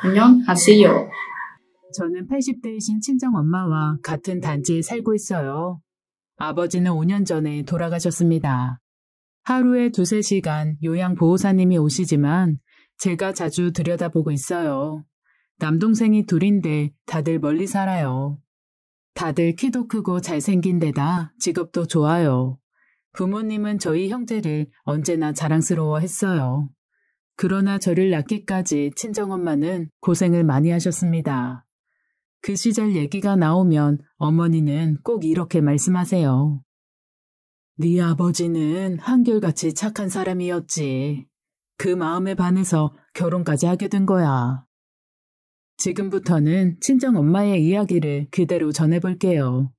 안녕하세요. 저는 80대이신 친정 엄마와 같은 단지에 살고 있어요. 아버지는 5년 전에 돌아가셨습니다. 하루에 두세 시간 요양보호사님이 오시지만 제가 자주 들여다보고 있어요. 남동생이 둘인데 다들 멀리 살아요. 다들 키도 크고 잘생긴 데다 직업도 좋아요. 부모님은 저희 형제를 언제나 자랑스러워 했어요. 그러나 저를 낳기까지 친정엄마는 고생을 많이 하셨습니다. 그 시절 얘기가 나오면 어머니는 꼭 이렇게 말씀하세요. 네 아버지는 한결같이 착한 사람이었지. 그 마음에 반해서 결혼까지 하게 된 거야. 지금부터는 친정 엄마의 이야기를 그대로 전해볼게요.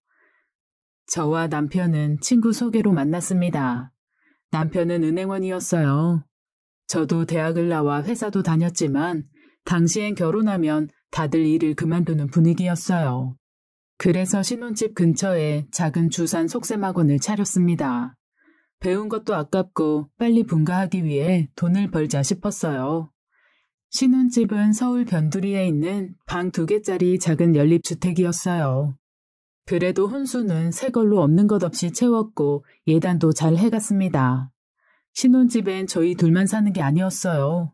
저와 남편은 친구 소개로 만났습니다. 남편은 은행원이었어요. 저도 대학을 나와 회사도 다녔지만 당시엔 결혼하면 다들 일을 그만두는 분위기였어요. 그래서 신혼집 근처에 작은 주산 속셈학원을 차렸습니다. 배운 것도 아깝고 빨리 분가하기 위해 돈을 벌자 싶었어요. 신혼집은 서울 변두리에 있는 방 두 개짜리 작은 연립주택이었어요. 그래도 혼수는 새 걸로 없는 것 없이 채웠고 예단도 잘 해갔습니다. 신혼집엔 저희 둘만 사는 게 아니었어요.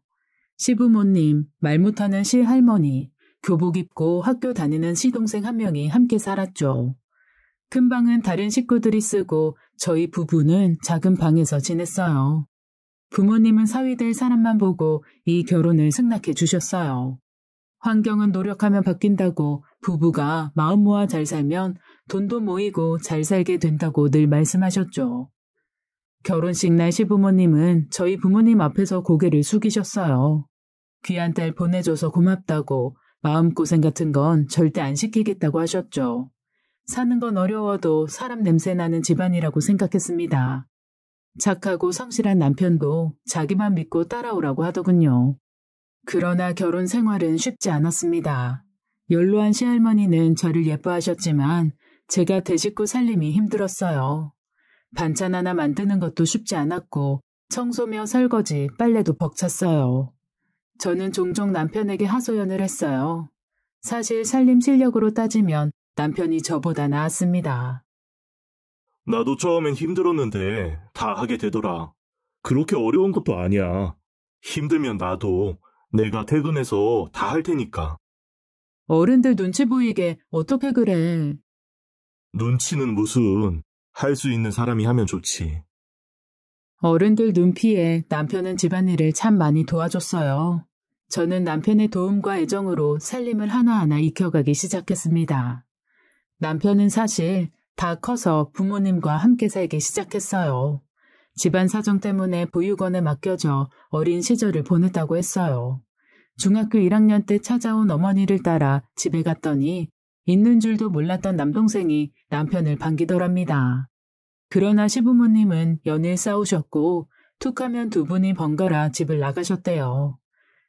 시부모님, 말 못하는 시할머니, 교복 입고 학교 다니는 시동생 한 명이 함께 살았죠. 큰 방은 다른 식구들이 쓰고 저희 부부는 작은 방에서 지냈어요. 부모님은 사위될 사람만 보고 이 결혼을 승낙해 주셨어요. 환경은 노력하면 바뀐다고 부부가 마음 모아 잘 살면 돈도 모이고 잘 살게 된다고 늘 말씀하셨죠. 결혼식 날 시부모님은 저희 부모님 앞에서 고개를 숙이셨어요. 귀한 딸 보내줘서 고맙다고 마음고생 같은 건 절대 안 시키겠다고 하셨죠. 사는 건 어려워도 사람 냄새 나는 집안이라고 생각했습니다. 착하고 성실한 남편도 자기만 믿고 따라오라고 하더군요. 그러나 결혼 생활은 쉽지 않았습니다. 연로한 시할머니는 저를 예뻐하셨지만 제가 대식구 살림이 힘들었어요. 반찬 하나 만드는 것도 쉽지 않았고 청소며 설거지, 빨래도 벅찼어요. 저는 종종 남편에게 하소연을 했어요. 사실 살림 실력으로 따지면 남편이 저보다 나았습니다. 나도 처음엔 힘들었는데 다 하게 되더라. 그렇게 어려운 것도 아니야. 힘들면 나도 내가 퇴근해서 다 할 테니까. 어른들 눈치 보이게 어떻게 그래? 눈치는 무슨 할수 있는 사람이 하면 좋지. 어른들 눈피에 남편은 집안일을 참 많이 도와줬어요. 저는 남편의 도움과 애정으로 살림을 하나하나 익혀가기 시작했습니다. 남편은 사실 다 커서 부모님과 함께 살기 시작했어요. 집안 사정 때문에 보육원에 맡겨져 어린 시절을 보냈다고 했어요. 중학교 1학년 때 찾아온 어머니를 따라 집에 갔더니 있는 줄도 몰랐던 남동생이 남편을 반기더랍니다. 그러나 시부모님은 연일 싸우셨고 툭하면 두 분이 번갈아 집을 나가셨대요.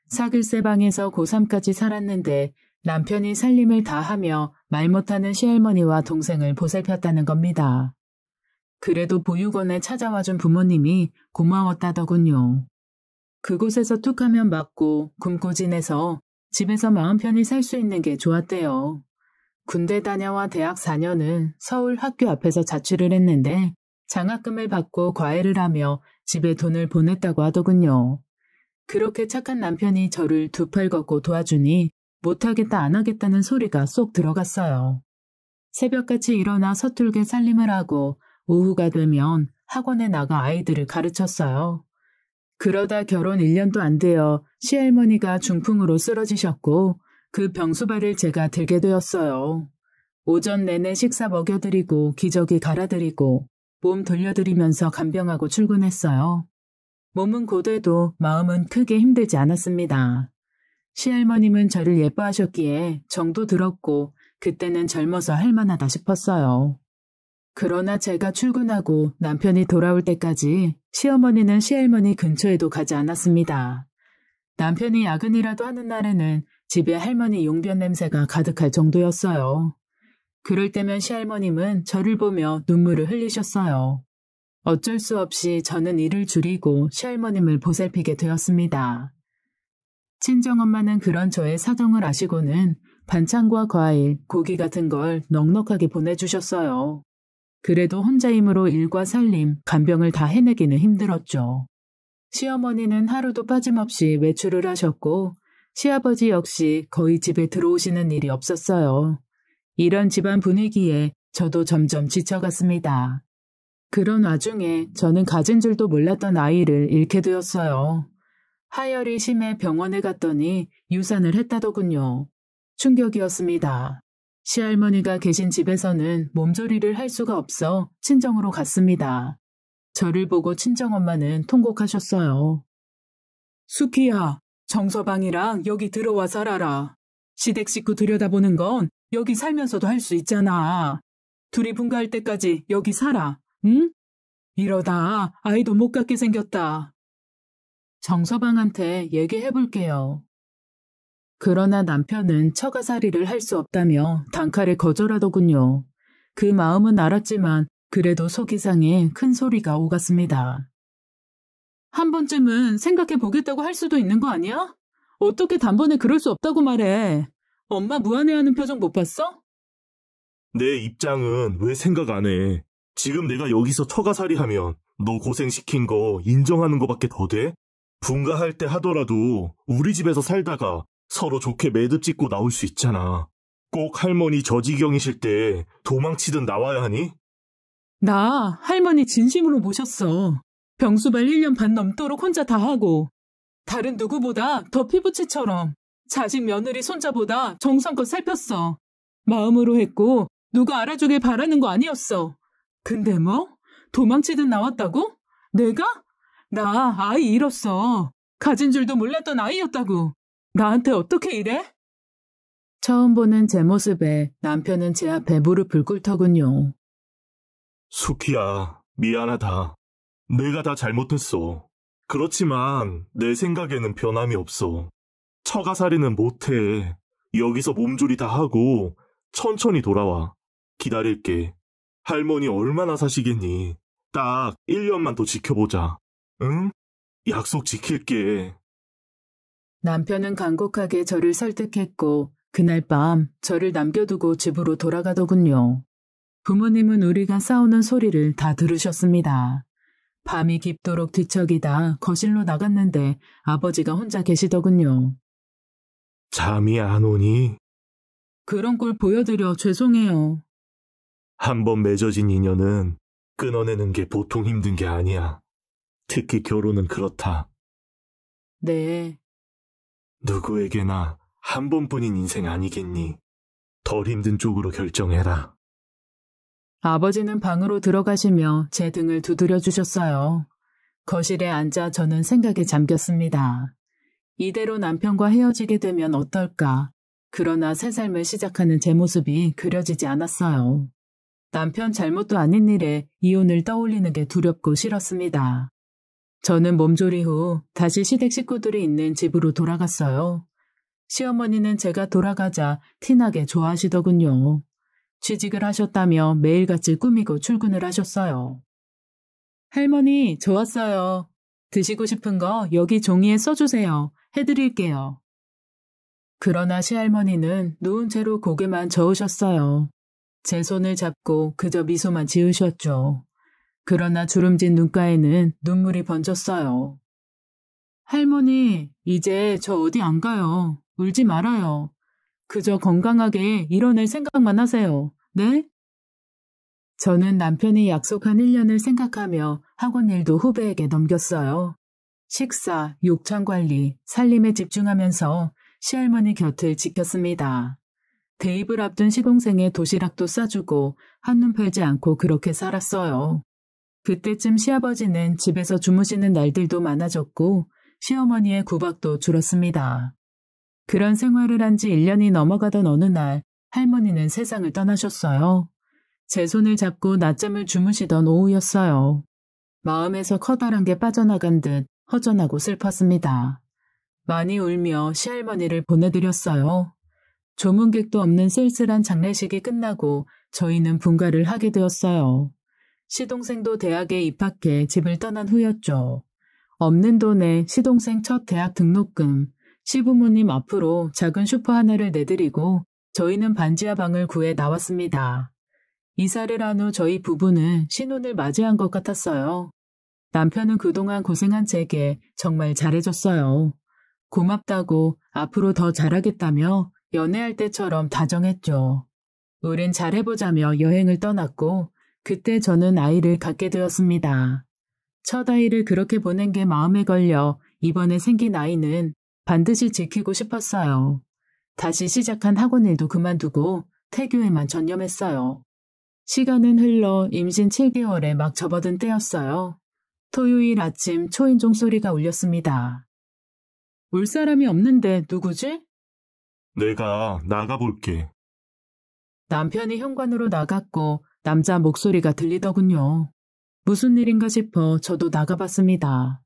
사글세 방에서 고3까지 살았는데 남편이 살림을 다하며 말 못하는 시할머니와 동생을 보살폈다는 겁니다. 그래도 보육원에 찾아와준 부모님이 고마웠다더군요. 그곳에서 툭하면 맞고 굶고 지내서 집에서 마음 편히 살 수 있는 게 좋았대요. 군대 다녀와 대학 4년은 서울 학교 앞에서 자취를 했는데 장학금을 받고 과외를 하며 집에 돈을 보냈다고 하더군요. 그렇게 착한 남편이 저를 두 팔 걷고 도와주니 못하겠다 안 하겠다는 소리가 쏙 들어갔어요. 새벽같이 일어나 서툴게 살림을 하고 오후가 되면 학원에 나가 아이들을 가르쳤어요. 그러다 결혼 1년도 안 되어 시할머니가 중풍으로 쓰러지셨고 그 병수발을 제가 들게 되었어요. 오전 내내 식사 먹여드리고 기저귀 갈아드리고 몸 돌려드리면서 간병하고 출근했어요. 몸은 고돼도 마음은 크게 힘들지 않았습니다. 시할머님은 저를 예뻐하셨기에 정도 들었고 그때는 젊어서 할만하다 싶었어요. 그러나 제가 출근하고 남편이 돌아올 때까지 시어머니는 시할머니 근처에도 가지 않았습니다. 남편이 야근이라도 하는 날에는 집에 할머니 용변 냄새가 가득할 정도였어요. 그럴 때면 시할머님은 저를 보며 눈물을 흘리셨어요. 어쩔 수 없이 저는 일을 줄이고 시할머님을 보살피게 되었습니다. 친정엄마는 그런 저의 사정을 아시고는 반찬과 과일, 고기 같은 걸 넉넉하게 보내주셨어요. 그래도 혼자 힘으로 일과 살림, 간병을 다 해내기는 힘들었죠. 시어머니는 하루도 빠짐없이 외출을 하셨고 시아버지 역시 거의 집에 들어오시는 일이 없었어요. 이런 집안 분위기에 저도 점점 지쳐갔습니다. 그런 와중에 저는 가진 줄도 몰랐던 아이를 잃게 되었어요. 하열이 심해 병원에 갔더니 유산을 했다더군요. 충격이었습니다. 시할머니가 계신 집에서는 몸조리를 할 수가 없어 친정으로 갔습니다. 저를 보고 친정엄마는 통곡하셨어요. 수키야, 정서방이랑 여기 들어와 살아라. 시댁 식구 들여다보는 건 여기 살면서도 할 수 있잖아. 둘이 분가할 때까지 여기 살아. 응? 이러다 아이도 못 갖게 생겼다. 정서방한테 얘기해볼게요. 그러나 남편은 처가살이를 할 수 없다며 단칼에 거절하더군요. 그 마음은 알았지만 그래도 속이 상에큰 소리가 오갔습니다. 한 번쯤은 생각해 보겠다고 할 수도 있는 거 아니야? 어떻게 단번에 그럴 수 없다고 말해. 엄마 무안해하는 표정 못 봤어? 내 입장은 왜 생각 안 해? 지금 내가 여기서 처가살이 하면 너 고생시킨 거 인정하는 거밖에 더 돼? 분가할 때 하더라도 우리 집에서 살다가 서로 좋게 매듭 짓고 나올 수 있잖아. 꼭 할머니 저지경이실 때 도망치든 나와야 하니? 나 할머니 진심으로 모셨어. 병수발 1년 반 넘도록 혼자 다 하고 다른 누구보다 더 피부치처럼 자식 며느리 손자보다 정성껏 살폈어. 마음으로 했고 누가 알아주길 바라는 거 아니었어. 근데 뭐? 도망치듯 나왔다고? 내가? 나 아이 잃었어. 가진 줄도 몰랐던 아이였다고. 나한테 어떻게 이래? 처음 보는 제 모습에 남편은 제 앞에 무릎을 꿇더군요. 숙희야 미안하다. 내가 다 잘못했어. 그렇지만 내 생각에는 변함이 없어. 처가살이는 못해. 여기서 몸조리 다 하고 천천히 돌아와. 기다릴게. 할머니 얼마나 사시겠니? 딱 1년만 더 지켜보자. 응? 약속 지킬게. 남편은 간곡하게 저를 설득했고 그날 밤 저를 남겨두고 집으로 돌아가더군요. 부모님은 우리가 싸우는 소리를 다 들으셨습니다. 밤이 깊도록 뒤척이다 거실로 나갔는데 아버지가 혼자 계시더군요. 잠이 안 오니? 그런 꼴 보여드려 죄송해요. 한번 맺어진 인연은 끊어내는 게 보통 힘든 게 아니야. 특히 결혼은 그렇다. 네. 누구에게나 한 번뿐인 인생 아니겠니? 덜 힘든 쪽으로 결정해라. 아버지는 방으로 들어가시며 제 등을 두드려 주셨어요. 거실에 앉아 저는 생각에 잠겼습니다. 이대로 남편과 헤어지게 되면 어떨까? 그러나 새 삶을 시작하는 제 모습이 그려지지 않았어요. 남편 잘못도 아닌 일에 이혼을 떠올리는 게 두렵고 싫었습니다. 저는 몸조리 후 다시 시댁 식구들이 있는 집으로 돌아갔어요. 시어머니는 제가 돌아가자 티나게 좋아하시더군요. 취직을 하셨다며 매일같이 꾸미고 출근을 하셨어요. 할머니, 좋았어요. 드시고 싶은 거 여기 종이에 써주세요. 해드릴게요. 그러나 시할머니는 누운 채로 고개만 저으셨어요. 제 손을 잡고 그저 미소만 지으셨죠. 그러나 주름진 눈가에는 눈물이 번졌어요. 할머니, 이제 저 어디 안 가요. 울지 말아요. 그저 건강하게 일어낼 생각만 하세요. 네? 저는 남편이 약속한 1년을 생각하며 학원 일도 후배에게 넘겼어요. 식사, 욕창 관리, 살림에 집중하면서 시할머니 곁을 지켰습니다. 대입을 앞둔 시동생의 도시락도 싸주고 한눈 팔지 않고 그렇게 살았어요. 그때쯤 시아버지는 집에서 주무시는 날들도 많아졌고 시어머니의 구박도 줄었습니다. 그런 생활을 한 지 1년이 넘어가던 어느 날 할머니는 세상을 떠나셨어요. 제 손을 잡고 낮잠을 주무시던 오후였어요. 마음에서 커다란 게 빠져나간 듯 허전하고 슬펐습니다. 많이 울며 시할머니를 보내드렸어요. 조문객도 없는 쓸쓸한 장례식이 끝나고 저희는 분가를 하게 되었어요. 시동생도 대학에 입학해 집을 떠난 후였죠. 없는 돈에 시동생 첫 대학 등록금, 시부모님 앞으로 작은 슈퍼 하나를 내드리고 저희는 반지하 방을 구해 나왔습니다. 이사를 한 후 저희 부부는 신혼을 맞이한 것 같았어요. 남편은 그동안 고생한 제게 정말 잘해줬어요. 고맙다고 앞으로 더 잘하겠다며 연애할 때처럼 다정했죠. 우린 잘해보자며 여행을 떠났고 그때 저는 아이를 갖게 되었습니다. 첫 아이를 그렇게 보낸 게 마음에 걸려 이번에 생긴 아이는 반드시 지키고 싶었어요. 다시 시작한 학원 일도 그만두고 태교에만 전념했어요. 시간은 흘러 임신 7개월에 막 접어든 때였어요. 토요일 아침 초인종 소리가 울렸습니다. 울 사람이 없는데 누구지? 내가 나가볼게. 남편이 현관으로 나갔고 남자 목소리가 들리더군요. 무슨 일인가 싶어 저도 나가봤습니다.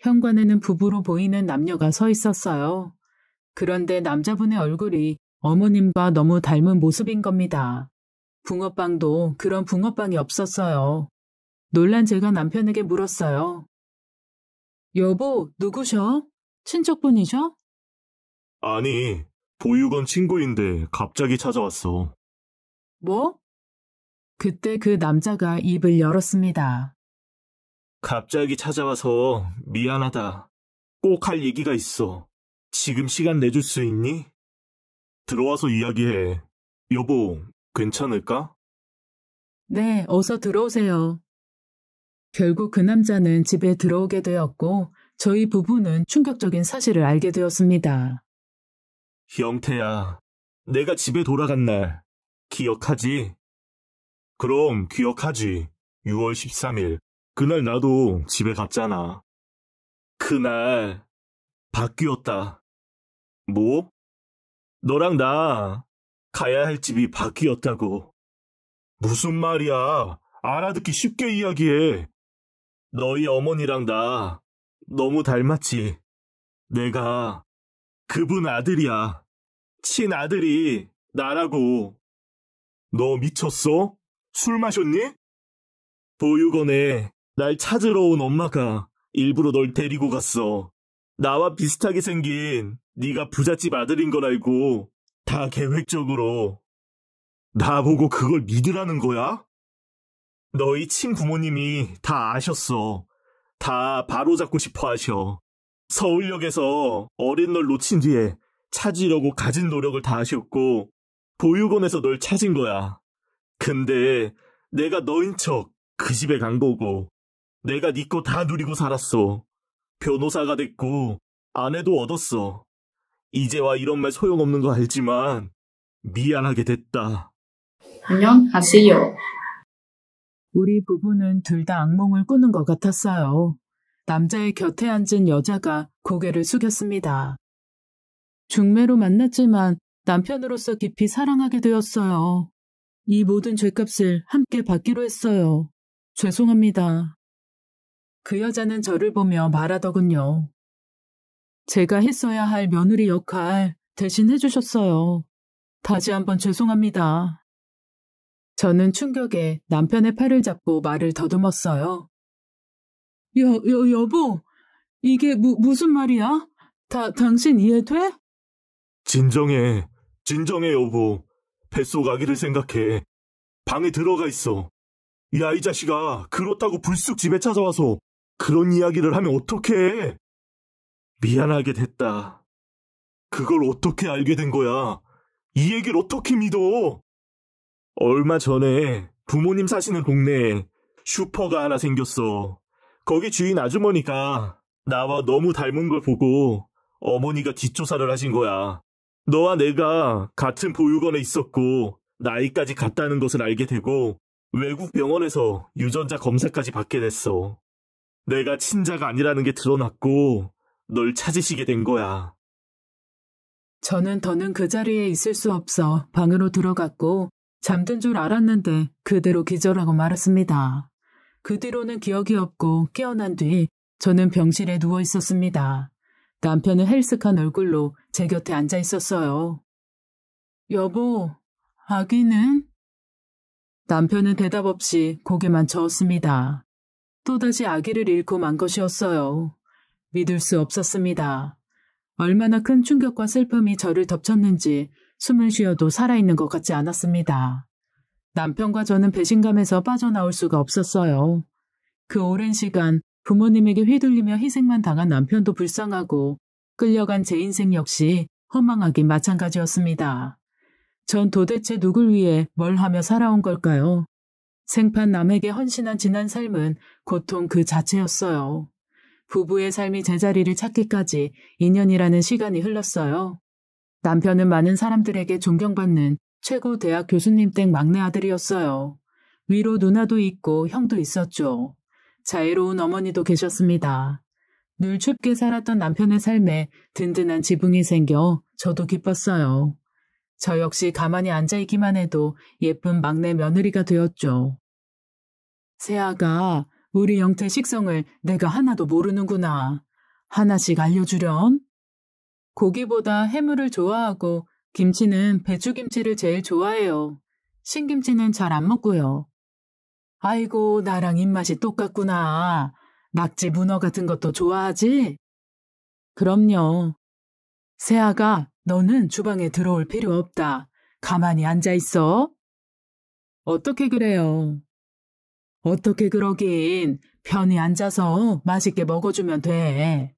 현관에는 부부로 보이는 남녀가 서 있었어요. 그런데 남자분의 얼굴이 어머님과 너무 닮은 모습인 겁니다. 붕어빵도 그런 붕어빵이 없었어요. 놀란 제가 남편에게 물었어요. 여보, 누구셔? 친척분이셔? 아니, 보육원 친구인데 갑자기 찾아왔어. 뭐? 그때 그 남자가 입을 열었습니다. 갑자기 찾아와서 미안하다. 꼭 할 얘기가 있어. 지금 시간 내줄 수 있니? 들어와서 이야기해. 여보, 괜찮을까? 네, 어서 들어오세요. 결국 그 남자는 집에 들어오게 되었고, 저희 부부는 충격적인 사실을 알게 되었습니다. 형태야 내가 집에 돌아간 날, 기억하지? 그럼 기억하지. 6월 13일. 그날 나도 집에 갔잖아. 그날, 바뀌었다. 뭐? 너랑 나 가야 할 집이 바뀌었다고. 무슨 말이야. 알아듣기 쉽게 이야기해. 너희 어머니랑 나 너무 닮았지. 내가 그분 아들이야. 친아들이 나라고. 너 미쳤어? 술 마셨니? 보육원에 날 찾으러 온 엄마가 일부러 널 데리고 갔어. 나와 비슷하게 생긴 네가 부잣집 아들인 걸 알고 다 계획적으로 나보고 그걸 믿으라는 거야? 너희 친부모님이 다 아셨어. 다 바로잡고 싶어 하셔. 서울역에서 어린 널 놓친 뒤에 찾으려고 가진 노력을 다 하셨고 보육원에서 널 찾은 거야. 근데 내가 너인 척 그 집에 간 거고 내가 니거다 네 누리고 살았어. 변호사가 됐고 아내도 얻었어. 이제와 이런 말 소용없는 거 알지만 미안하게 됐다. 안녕하세요. 우리 부부는 둘 다 악몽을 꾸는 것 같았어요. 남자의 곁에 앉은 여자가 고개를 숙였습니다. 중매로 만났지만 남편으로서 깊이 사랑하게 되었어요. 이 모든 죄값을 함께 받기로 했어요. 죄송합니다. 그 여자는 저를 보며 말하더군요. 제가 했어야 할 며느리 역할 대신 해주셨어요. 다시 한번 죄송합니다. 저는 충격에 남편의 팔을 잡고 말을 더듬었어요. 여, 여, 여보, 이게 무, 무슨 말이야? 다, 당신 이해돼? 진정해, 진정해, 여보. 뱃속 아기를 생각해. 방에 들어가 있어. 이아이 자식아, 그렇다고 불쑥 집에 찾아와서 그런 이야기를 하면 어떡해? 미안하게 됐다. 그걸 어떻게 알게 된 거야? 이 얘기를 어떻게 믿어? 얼마 전에 부모님 사시는 동네에 슈퍼가 하나 생겼어. 거기 주인 아주머니가 나와 너무 닮은 걸 보고 어머니가 뒷조사를 하신 거야. 너와 내가 같은 보육원에 있었고 나이까지 같다는 것을 알게 되고 외국 병원에서 유전자 검사까지 받게 됐어. 내가 친자가 아니라는 게 드러났고 널 찾으시게 된 거야. 저는 더는 그 자리에 있을 수 없어 방으로 들어갔고 잠든 줄 알았는데 그대로 기절하고 말았습니다. 그 뒤로는 기억이 없고 깨어난 뒤 저는 병실에 누워 있었습니다. 남편은 헬쓱한 얼굴로 제 곁에 앉아 있었어요. 여보, 아기는? 남편은 대답 없이 고개만 저었습니다. 또다시 아기를 잃고 만 것이었어요. 믿을 수 없었습니다. 얼마나 큰 충격과 슬픔이 저를 덮쳤는지 숨을 쉬어도 살아있는 것 같지 않았습니다. 남편과 저는 배신감에서 빠져나올 수가 없었어요. 그 오랜 시간 부모님에게 휘둘리며 희생만 당한 남편도 불쌍하고 끌려간 제 인생 역시 허망하기 마찬가지였습니다. 전 도대체 누굴 위해 뭘 하며 살아온 걸까요? 생판 남에게 헌신한 지난 삶은 고통 그 자체였어요. 부부의 삶이 제자리를 찾기까지 2년이라는 시간이 흘렀어요. 남편은 많은 사람들에게 존경받는 최고 대학 교수님 댁 막내 아들이었어요. 위로 누나도 있고 형도 있었죠. 자애로운 어머니도 계셨습니다. 늘 춥게 살았던 남편의 삶에 든든한 지붕이 생겨 저도 기뻤어요. 저 역시 가만히 앉아 있기만 해도 예쁜 막내 며느리가 되었죠. 세아가 우리 영태 식성을 내가 하나도 모르는구나. 하나씩 알려주렴. 고기보다 해물을 좋아하고 김치는 배추김치를 제일 좋아해요. 신김치는 잘 안 먹고요. 아이고, 나랑 입맛이 똑같구나. 낙지 문어 같은 것도 좋아하지? 그럼요. 세아가 너는 주방에 들어올 필요 없다. 가만히 앉아 있어. 어떻게 그래요? 어떻게 그러긴. 편히 앉아서 맛있게 먹어주면 돼.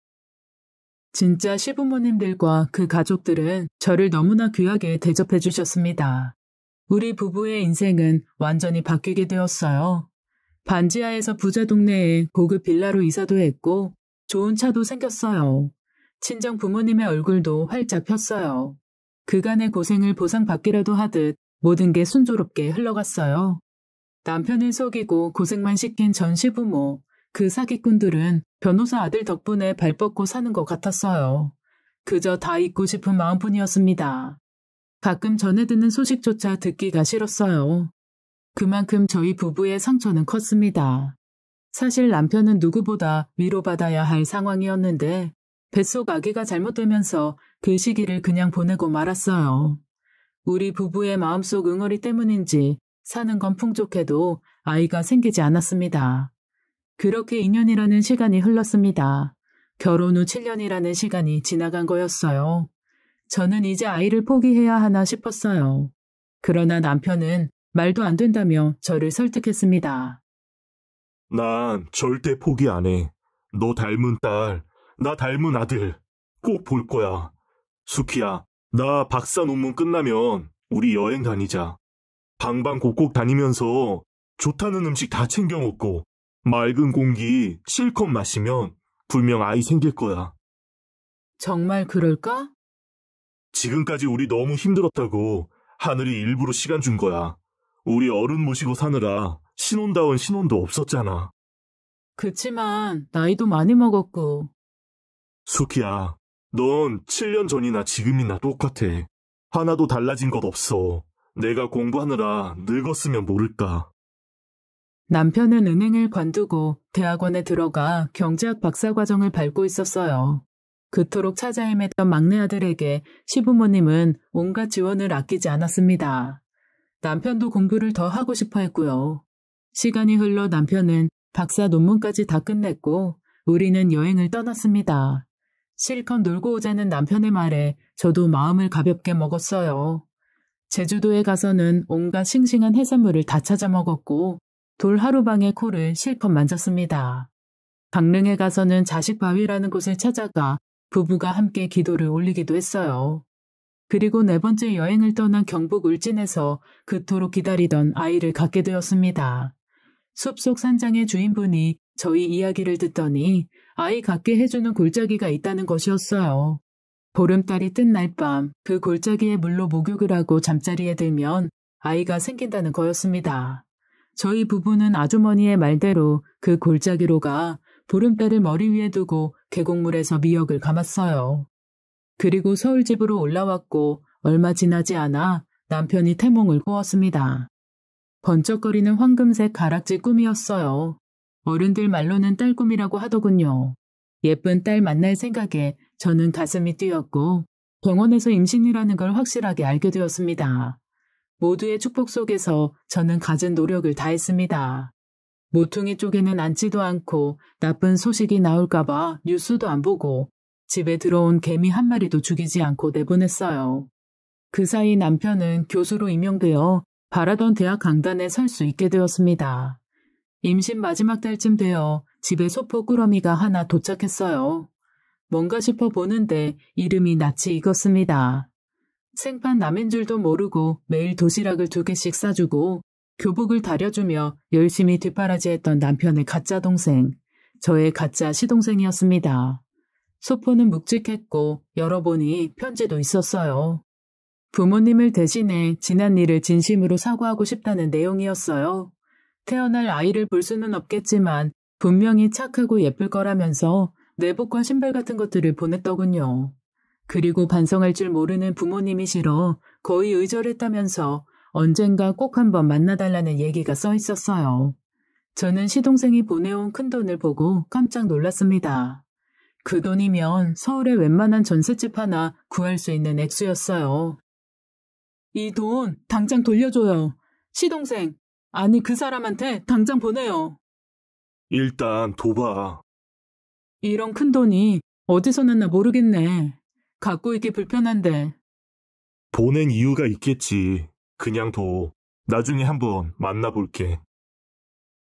진짜 시부모님들과 그 가족들은 저를 너무나 귀하게 대접해 주셨습니다. 우리 부부의 인생은 완전히 바뀌게 되었어요. 반지하에서 부자 동네에 고급 빌라로 이사도 했고 좋은 차도 생겼어요. 친정 부모님의 얼굴도 활짝 폈어요. 그간의 고생을 보상받기라도 하듯 모든 게 순조롭게 흘러갔어요. 남편을 속이고 고생만 시킨 전 시부모, 그 사기꾼들은 변호사 아들 덕분에 발 뻗고 사는 것 같았어요. 그저 다 잊고 싶은 마음뿐이었습니다. 가끔 전해 듣는 소식조차 듣기가 싫었어요. 그만큼 저희 부부의 상처는 컸습니다. 사실 남편은 누구보다 위로받아야 할 상황이었는데 뱃속 아기가 잘못되면서 그 시기를 그냥 보내고 말았어요. 우리 부부의 마음속 응어리 때문인지 사는 건 풍족해도 아이가 생기지 않았습니다. 그렇게 2년이라는 시간이 흘렀습니다. 결혼 후 7년이라는 시간이 지나간 거였어요. 저는 이제 아이를 포기해야 하나 싶었어요. 그러나 남편은 말도 안 된다며 저를 설득했습니다. 난 절대 포기 안 해. 너 닮은 딸, 나 닮은 아들, 꼭 볼 거야. 숙희야나 박사 논문 끝나면 우리 여행 다니자. 방방곡곡 다니면서 좋다는 음식 다 챙겨 먹고 맑은 공기 실컷 마시면 분명 아이 생길 거야. 정말 그럴까? 지금까지 우리 너무 힘들었다고 하늘이 일부러 시간 준 거야. 우리 어른 모시고 사느라 신혼다운 신혼도 없었잖아. 그치만 나이도 많이 먹었고. 수키야, 넌 7년 전이나 지금이나 똑같아. 하나도 달라진 것 없어. 내가 공부하느라 늙었으면 모를까. 남편은 은행을 관두고 대학원에 들어가 경제학 박사과정을 밟고 있었어요. 그토록 찾아 헤맸던 막내 아들에게 시부모님은 온갖 지원을 아끼지 않았습니다. 남편도 공부를 더 하고 싶어 했고요. 시간이 흘러 남편은 박사 논문까지 다 끝냈고 우리는 여행을 떠났습니다. 실컷 놀고 오자는 남편의 말에 저도 마음을 가볍게 먹었어요. 제주도에 가서는 온갖 싱싱한 해산물을 다 찾아 먹었고 돌하루방에 코를 실컷 만졌습니다. 강릉에 가서는 자식바위라는 곳을 찾아가 부부가 함께 기도를 올리기도 했어요. 그리고 네 번째 여행을 떠난 경북 울진에서 그토록 기다리던 아이를 갖게 되었습니다. 숲속 산장의 주인분이 저희 이야기를 듣더니 아이 갖게 해주는 골짜기가 있다는 것이었어요. 보름달이 뜬 날 밤 그 골짜기에 물로 목욕을 하고 잠자리에 들면 아이가 생긴다는 거였습니다. 저희 부부는 아주머니의 말대로 그 골짜기로 가 보름달을 머리 위에 두고 계곡물에서 미역을 감았어요. 그리고 서울집으로 올라왔고 얼마 지나지 않아 남편이 태몽을 꾸었습니다. 번쩍거리는 황금색 가락지 꿈이었어요. 어른들 말로는 딸꿈이라고 하더군요. 예쁜 딸 만날 생각에 저는 가슴이 뛰었고 병원에서 임신이라는 걸 확실하게 알게 되었습니다. 모두의 축복 속에서 저는 가진 노력을 다했습니다. 모퉁이 쪽에는 앉지도 않고 나쁜 소식이 나올까봐 뉴스도 안 보고 집에 들어온 개미 한 마리도 죽이지 않고 내보냈어요. 그 사이 남편은 교수로 임명되어 바라던 대학 강단에 설 수 있게 되었습니다. 임신 마지막 달쯤 되어 집에 소포 꾸러미가 하나 도착했어요. 뭔가 싶어 보는데 이름이 낯이 익었습니다. 생판 남인 줄도 모르고 매일 도시락을 두 개씩 싸주고 교복을 다려주며 열심히 뒷바라지했던 남편의 가짜 동생, 저의 가짜 시동생이었습니다. 소포는 묵직했고 열어보니 편지도 있었어요. 부모님을 대신해 지난 일을 진심으로 사과하고 싶다는 내용이었어요. 태어날 아이를 볼 수는 없겠지만 분명히 착하고 예쁠 거라면서 내복과 신발 같은 것들을 보냈더군요. 그리고 반성할 줄 모르는 부모님이 싫어 거의 의절했다면서 언젠가 꼭 한번 만나달라는 얘기가 써 있었어요. 저는 시동생이 보내온 큰 돈을 보고 깜짝 놀랐습니다. 그 돈이면 서울의 웬만한 전셋집 하나 구할 수 있는 액수였어요. 이 돈 당장 돌려줘요. 시동생, 아니 그 사람한테 당장 보내요. 일단 도봐. 이런 큰 돈이 어디서 났나 모르겠네. 갖고 있기 불편한데. 보낸 이유가 있겠지. 그냥 둬. 나중에 한번 만나볼게.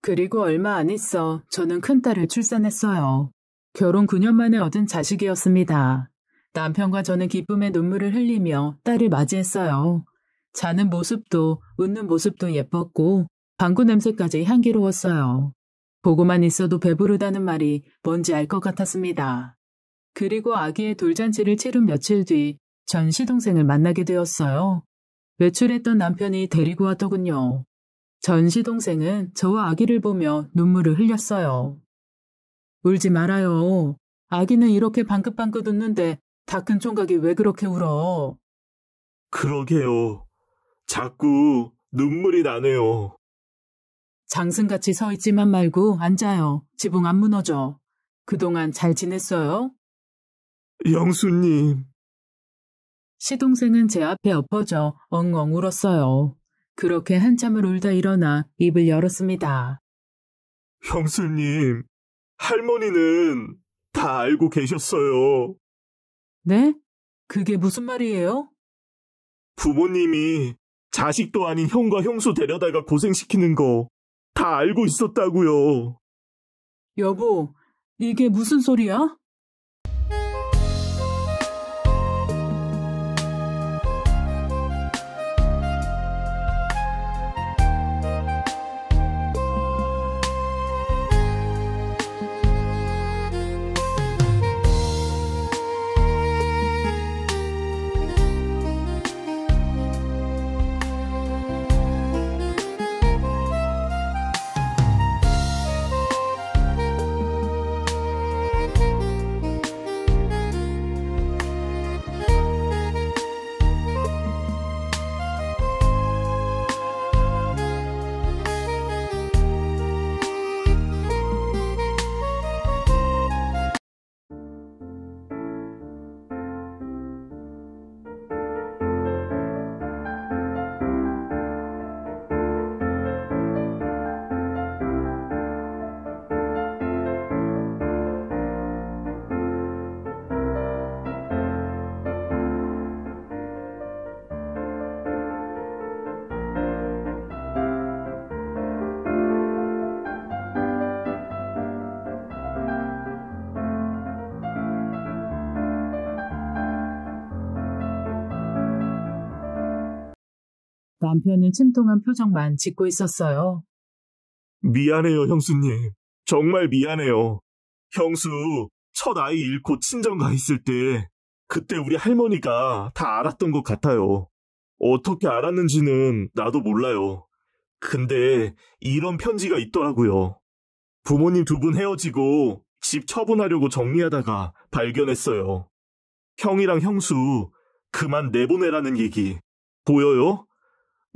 그리고 얼마 안 있어 저는 큰딸을 출산했어요. 결혼 9년 만에 얻은 자식이었습니다. 남편과 저는 기쁨의 눈물을 흘리며 딸을 맞이했어요. 자는 모습도 웃는 모습도 예뻤고 방구 냄새까지 향기로웠어요. 보고만 있어도 배부르다는 말이 뭔지 알 것 같았습니다. 그리고 아기의 돌잔치를 치른 며칠 뒤 전 시동생을 만나게 되었어요. 외출했던 남편이 데리고 왔더군요. 전 시동생은 저와 아기를 보며 눈물을 흘렸어요. 울지 말아요. 아기는 이렇게 방긋방긋 웃는데 다 큰 총각이 왜 그렇게 울어? 그러게요. 자꾸 눈물이 나네요. 장승같이 서 있지만 말고 앉아요. 지붕 안 무너져. 그동안 잘 지냈어요? 영수님. 시동생은 제 앞에 엎어져 엉엉 울었어요. 그렇게 한참을 울다 일어나 입을 열었습니다. 형수님, 할머니는 다 알고 계셨어요. 네? 그게 무슨 말이에요? 부모님이 자식도 아닌 형과 형수 데려다가 고생시키는 거다 알고 있었다고요. 여보, 이게 무슨 소리야? 남편은 침통한 표정만 짓고 있었어요. 미안해요, 형수님. 정말 미안해요. 형수, 첫 아이 잃고 친정 가 있을 때, 그때 우리 할머니가 다 알았던 것 같아요. 어떻게 알았는지는 나도 몰라요. 근데 이런 편지가 있더라고요. 부모님 두 분 헤어지고 집 처분하려고 정리하다가 발견했어요. 형이랑 형수, 그만 내보내라는 얘기. 보여요?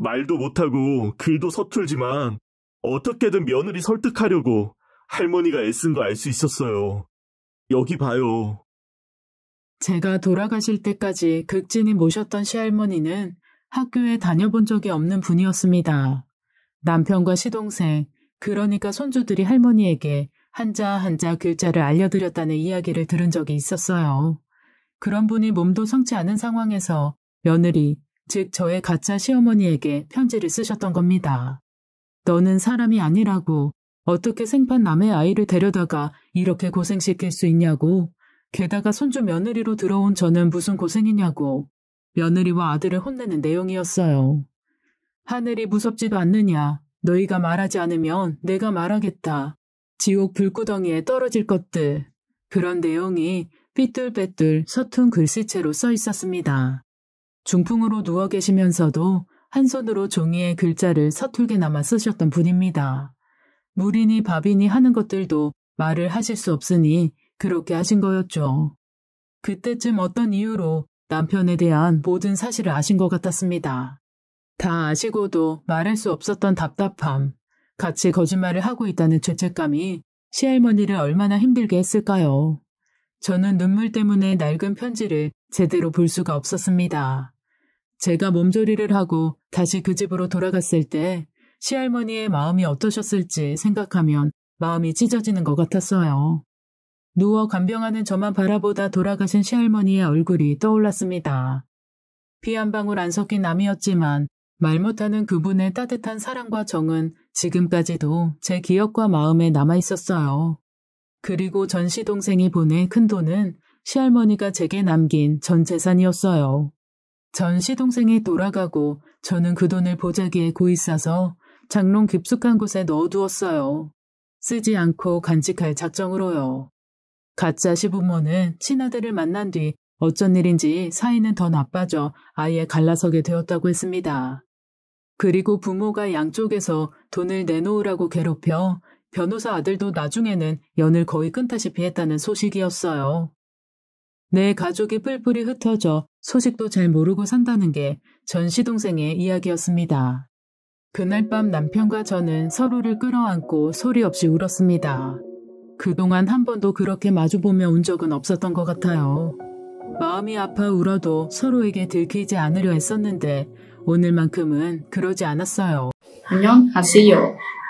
말도 못하고 글도 서툴지만 어떻게든 며느리 설득하려고 할머니가 애쓴 거 알 수 있었어요. 여기 봐요. 제가 돌아가실 때까지 극진히 모셨던 시할머니는 학교에 다녀본 적이 없는 분이었습니다. 남편과 시동생, 그러니까 손주들이 할머니에게 한자 한자 글자를 알려드렸다는 이야기를 들은 적이 있었어요. 그런 분이 몸도 성치 않은 상황에서 며느리, 즉 저의 가짜 시어머니에게 편지를 쓰셨던 겁니다. 너는 사람이 아니라고 어떻게 생판 남의 아이를 데려다가 이렇게 고생시킬 수 있냐고 게다가 손주 며느리로 들어온 저는 무슨 고생이냐고 며느리와 아들을 혼내는 내용이었어요. 하늘이 무섭지도 않느냐. 너희가 말하지 않으면 내가 말하겠다. 지옥 불구덩이에 떨어질 것들. 그런 내용이 삐뚤빼뚤 서툰 글씨체로 써 있었습니다. 중풍으로 누워 계시면서도 한 손으로 종이에 글자를 서툴게 남아 쓰셨던 분입니다. 물이니 밥이니 하는 것들도 말을 하실 수 없으니 그렇게 하신 거였죠. 그때쯤 어떤 이유로 남편에 대한 모든 사실을 아신 것 같았습니다. 다 아시고도 말할 수 없었던 답답함, 같이 거짓말을 하고 있다는 죄책감이 시할머니를 얼마나 힘들게 했을까요? 저는 눈물 때문에 낡은 편지를 제대로 볼 수가 없었습니다. 제가 몸조리를 하고 다시 그 집으로 돌아갔을 때 시할머니의 마음이 어떠셨을지 생각하면 마음이 찢어지는 것 같았어요. 누워 간병하는 저만 바라보다 돌아가신 시할머니의 얼굴이 떠올랐습니다. 피 한 방울 안 섞인 남이었지만 말 못하는 그분의 따뜻한 사랑과 정은 지금까지도 제 기억과 마음에 남아 있었어요. 그리고 전시 동생이 보낸 큰 돈은 시할머니가 제게 남긴 전 재산이었어요. 전 시동생이 돌아가고 저는 그 돈을 보자기에 고이 싸서 장롱 깊숙한 곳에 넣어두었어요. 쓰지 않고 간직할 작정으로요. 가짜 시부모는 친아들을 만난 뒤 어쩐 일인지 사이는 더 나빠져 아예 갈라서게 되었다고 했습니다. 그리고 부모가 양쪽에서 돈을 내놓으라고 괴롭혀 변호사 아들도 나중에는 연을 거의 끊다시피 했다는 소식이었어요. 내 가족이 뿔뿔이 흩어져 소식도 잘 모르고 산다는 게 전 시동생의 이야기였습니다. 그날 밤 남편과 저는 서로를 끌어안고 소리 없이 울었습니다. 그동안 한 번도 그렇게 마주보며 온 적은 없었던 것 같아요. 마음이 아파 울어도 서로에게 들키지 않으려 했었는데 오늘만큼은 그러지 않았어요. 안녕하세요.